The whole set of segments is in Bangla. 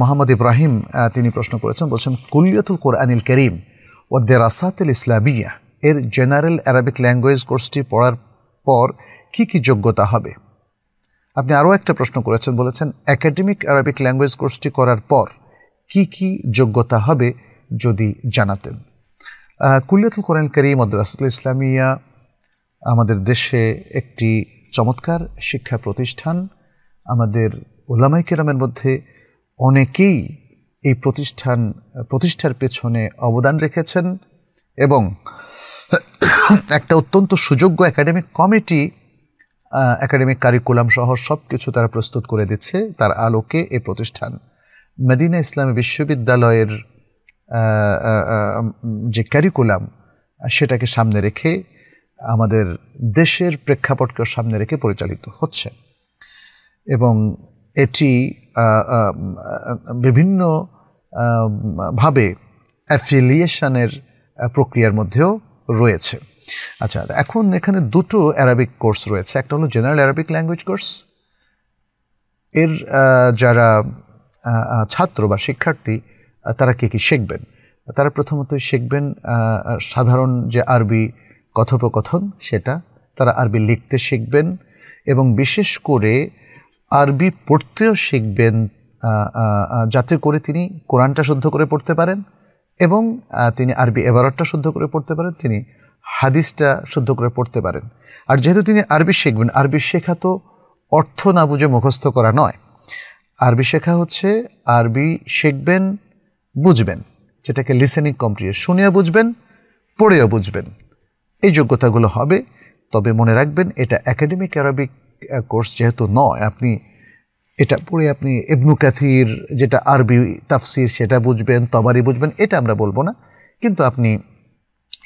মোহাম্মদ ইব্রাহিম তিনি প্রশ্ন করেছেন বলছেন কুলিয়াতুল কোরআনিল করিম ও দেরাসাতিল ইসলামিয়া এর জেনারেল অ্যারাবিক ল্যাঙ্গুয়েজ কোর্সটি পড়ার পর কি কি যোগ্যতা হবে আপনি আরও একটা প্রশ্ন করেছেন বলেছেন একাডেমিক অ্যারাবিক ল্যাঙ্গুয়েজ কোর্সটি করার পর কি কি যোগ্যতা হবে যদি জানাতেন কুলিয়াতুল কোরআন করিম দেরাসাতুল ইসলামিয়া আমাদের দেশে একটি চমৎকার শিক্ষা প্রতিষ্ঠান আমাদের ওলামাই কেরামের মধ্যে অনেকেই এই প্রতিষ্ঠান প্রতিষ্ঠার পেছনে অবদান রেখেছেন এবং একটা অত্যন্ত সুযোগ্য একাডেমিক কমিটি একাডেমিক কারিকুলাম সহ সব কিছু তারা প্রস্তুত করে দিচ্ছে তার আলোকে এ প্রতিষ্ঠান মেদিনা ইসলামী বিশ্ববিদ্যালয়ের যে ক্যারিকুলাম সেটাকে সামনে রেখে আমাদের দেশের প্রেক্ষাপটকেও সামনে রেখে পরিচালিত হচ্ছে এবং এটি বিভিন্ন ভাবে অ্যাফিলিয়েশনের প্রক্রিয়ার মধ্যেও রয়েছে আচ্ছা এখন এখানে দুটো অ্যারাবিক কোর্স রয়েছে একটা হলো জেনারেল অ্যারাবিক ল্যাঙ্গুয়েজ কোর্স এর যারা ছাত্র বা শিক্ষার্থী তারা কে কী শিখবেন তারা প্রথমত শিখবেন সাধারণ যে আরবি কথোপকথন সেটা তারা আরবি লিখতে শিখবেন এবং বিশেষ করে আরবি পড়তেও শিখবেন যাতে করে তিনি কোরআনটা শুদ্ধ করে পড়তে পারেন এবং তিনি আরবি এবারটটা শুদ্ধ করে পড়তে পারেন তিনি হাদিসটা শুদ্ধ করে পড়তে পারেন আর যেহেতু তিনি আরবি শিখবেন আরবি শেখা তো অর্থ না বুঝে মুখস্থ করা নয় আরবি শেখা হচ্ছে আরবি শিখবেন বুঝবেন যেটাকে লিসেনিং কমপ্লিট শুনেও বুঝবেন পড়েও বুঝবেন এই যোগ্যতাগুলো হবে তবে মনে রাখবেন এটা একাডেমিক অ্যারাবিক কোর্স যেহেতু নয় আপনি এটা পড়ে আপনি ইবনু ক্যাথির যেটা আরবি তাফসির সেটা বুঝবেন তবারি বুঝবেন এটা আমরা বলবো না কিন্তু আপনি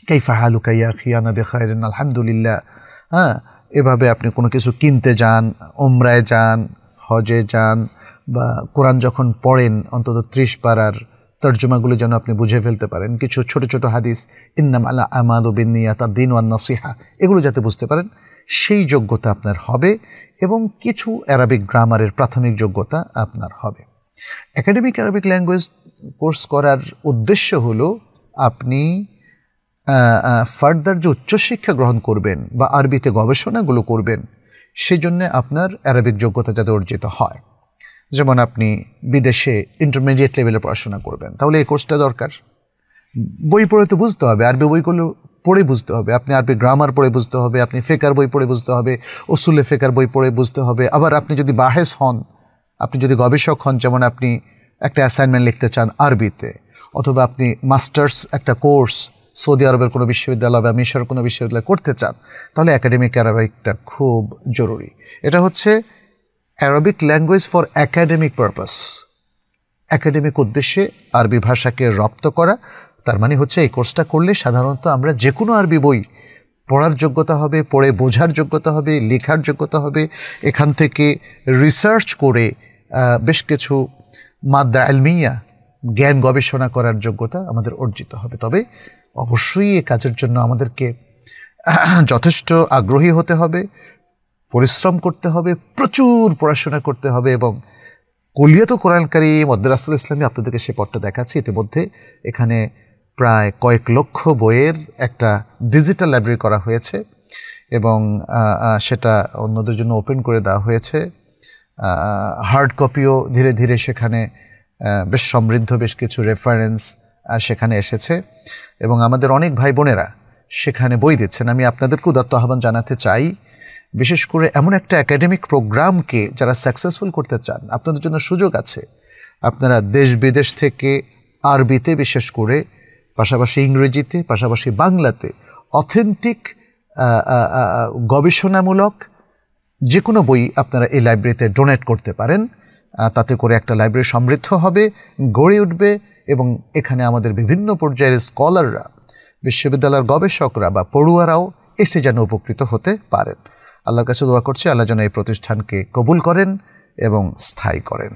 কাইফা কাইয়া খিয়ানা বেখায় আলহামদুলিল্লাহ হ্যাঁ এভাবে আপনি কোনো কিছু কিনতে যান ওমরায় যান হজে যান বা কোরআন যখন পড়েন অন্তত ত্রিশ পাড়ার তর্জমাগুলো যেন আপনি বুঝে ফেলতে পারেন কিছু ছোট ছোট হাদিস ইন্নাম আলা আমাদ বিনিয়া তা দিন ওয়ান্না সিহা এগুলো যাতে বুঝতে পারেন সেই যোগ্যতা আপনার হবে এবং কিছু অ্যারাবিক গ্রামারের প্রাথমিক যোগ্যতা আপনার হবে একাডেমিক অ্যারাবিক ল্যাঙ্গুয়েজ কোর্স করার উদ্দেশ্য হলো আপনি ফার্দার যে উচ্চশিক্ষা গ্রহণ করবেন বা আরবিতে গবেষণাগুলো করবেন সেজন্য আপনার অ্যারাবিক যোগ্যতা যাতে অর্জিত হয় যেমন আপনি বিদেশে ইন্টারমিডিয়েট লেভেলে পড়াশোনা করবেন তাহলে এই কোর্সটা দরকার বই পড়ে তো বুঝতে হবে আরবি বইগুলো পড়ে বুঝতে হবে আপনি আরবি গ্রামার পড়ে বুঝতে হবে আপনি ফেকার বই পড়ে বুঝতে হবে ওসুলে ফেকার বই পড়ে বুঝতে হবে আবার আপনি যদি বাহেস হন আপনি যদি গবেষক হন যেমন আপনি একটা অ্যাসাইনমেন্ট লিখতে চান আরবিতে অথবা আপনি মাস্টার্স একটা কোর্স সৌদি আরবের কোনো বিশ্ববিদ্যালয় বা মিশর কোনো বিশ্ববিদ্যালয় করতে চান তাহলে অ্যাকাডেমিক অ্যারাবিকটা খুব জরুরি এটা হচ্ছে Arabic language for academic purpose academic উদ্দেশ্যে আরবি ভাষাকে রপ্ত করা তার মানে হচ্ছে এই কোর্সটা করলে সাধারণত আমরা যে কোনো আরবি বই পড়ার যোগ্যতা হবে পড়ে বোঝার যোগ্যতা হবে লেখার যোগ্যতা হবে এখান থেকে রিসার্চ করে বেশ কিছু মাদ্রা আলমিয়া জ্ঞান গবেষণা করার যোগ্যতা আমাদের অর্জিত হবে তবে অবশ্যই এ কাজের জন্য আমাদেরকে যথেষ্ট আগ্রহী হতে হবে পরিশ্রম করতে হবে প্রচুর পড়াশোনা করতে হবে এবং কলিয়াত কোরআনকারী মদ্রাসুল ইসলামী আপনাদেরকে সে পথটা দেখাচ্ছে ইতিমধ্যে এখানে প্রায় কয়েক লক্ষ বইয়ের একটা ডিজিটাল লাইব্রেরি করা হয়েছে এবং সেটা অন্যদের জন্য ওপেন করে দেওয়া হয়েছে হার্ড কপিও ধীরে ধীরে সেখানে বেশ সমৃদ্ধ বেশ কিছু রেফারেন্স সেখানে এসেছে এবং আমাদের অনেক ভাই বোনেরা সেখানে বই দিচ্ছেন আমি আপনাদেরকে উদাত্ত আহ্বান জানাতে চাই বিশেষ করে এমন একটা একাডেমিক প্রোগ্রামকে যারা সাকসেসফুল করতে চান আপনাদের জন্য সুযোগ আছে আপনারা দেশ বিদেশ থেকে আরবিতে বিশেষ করে পাশাপাশি ইংরেজিতে পাশাপাশি বাংলাতে অথেন্টিক গবেষণামূলক যে কোনো বই আপনারা এই লাইব্রেরিতে ডোনেট করতে পারেন তাতে করে একটা লাইব্রেরি সমৃদ্ধ হবে গড়ে উঠবে এবং এখানে আমাদের বিভিন্ন পর্যায়ের স্কলাররা বিশ্ববিদ্যালয়ের গবেষকরা বা পড়ুয়ারাও এসে যেন উপকৃত হতে পারেন আল্লাহর কাছে দোয়া করছি আল্লাহ যেন এই প্রতিষ্ঠানকে কবুল করেন এবং স্থায়ী করেন